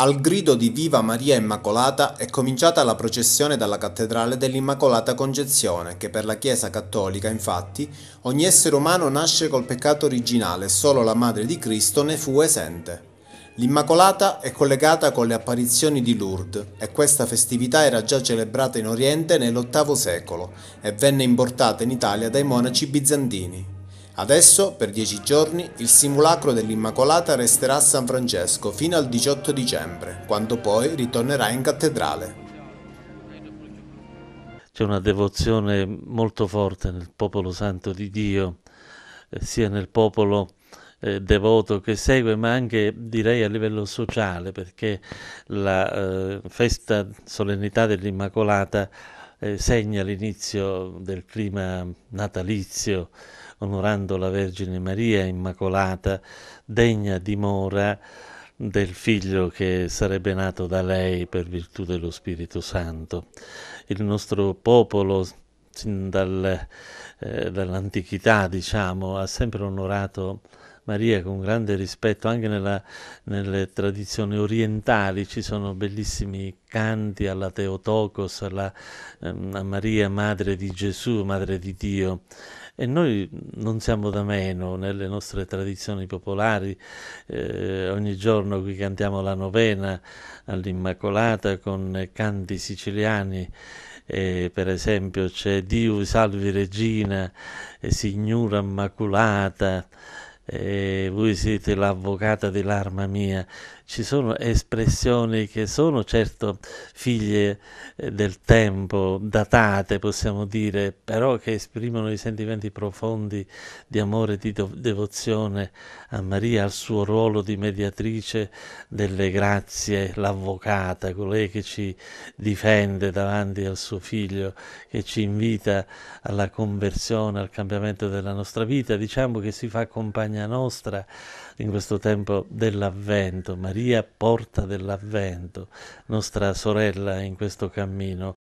Al grido di Viva Maria Immacolata è cominciata la processione dalla Cattedrale dell'Immacolata Concezione, che per la Chiesa Cattolica, infatti, ogni essere umano nasce col peccato originale e solo la Madre di Cristo ne fu esente. L'Immacolata è collegata con le apparizioni di Lourdes e questa festività era già celebrata in Oriente nell'VIII secolo e venne importata in Italia dai monaci bizantini. Adesso, per dieci giorni, il simulacro dell'Immacolata resterà a San Francesco fino al 18 dicembre, quando poi ritornerà in cattedrale. C'è una devozione molto forte nel popolo santo di Dio, eh, sia nel popolo eh, devoto che segue, ma anche direi a livello sociale, perché la eh, festa solennità dell'Immacolata eh, segna l'inizio del clima natalizio, onorando la Vergine Maria Immacolata, degna dimora del figlio che sarebbe nato da lei per virtù dello Spirito Santo. Il nostro popolo sin dal, eh, dall'antichità, diciamo, ha sempre onorato Maria con grande rispetto, anche nella, nelle tradizioni orientali ci sono bellissimi canti alla Teotokos, alla, ehm, a Maria Madre di Gesù, Madre di Dio. E noi non siamo da meno nelle nostre tradizioni popolari, eh, ogni giorno qui cantiamo la novena all'Immacolata con canti siciliani. Eh, per esempio c'è Dio salvi regina, Signora Immacolata, eh, voi siete l'avvocata dell'arma mia, ci sono espressioni che sono certo figlie eh, del tempo, datate possiamo dire, però che esprimono i sentimenti profondi di amore e di devozione a Maria, al suo ruolo di mediatrice delle grazie, l'avvocata, colei che ci difende davanti al suo figlio, che ci invita alla conversione, al cambiamento della nostra vita, diciamo che si fa accompagnare compagna nostra in questo tempo dell'avvento, Maria porta dell'avvento, nostra sorella in questo cammino.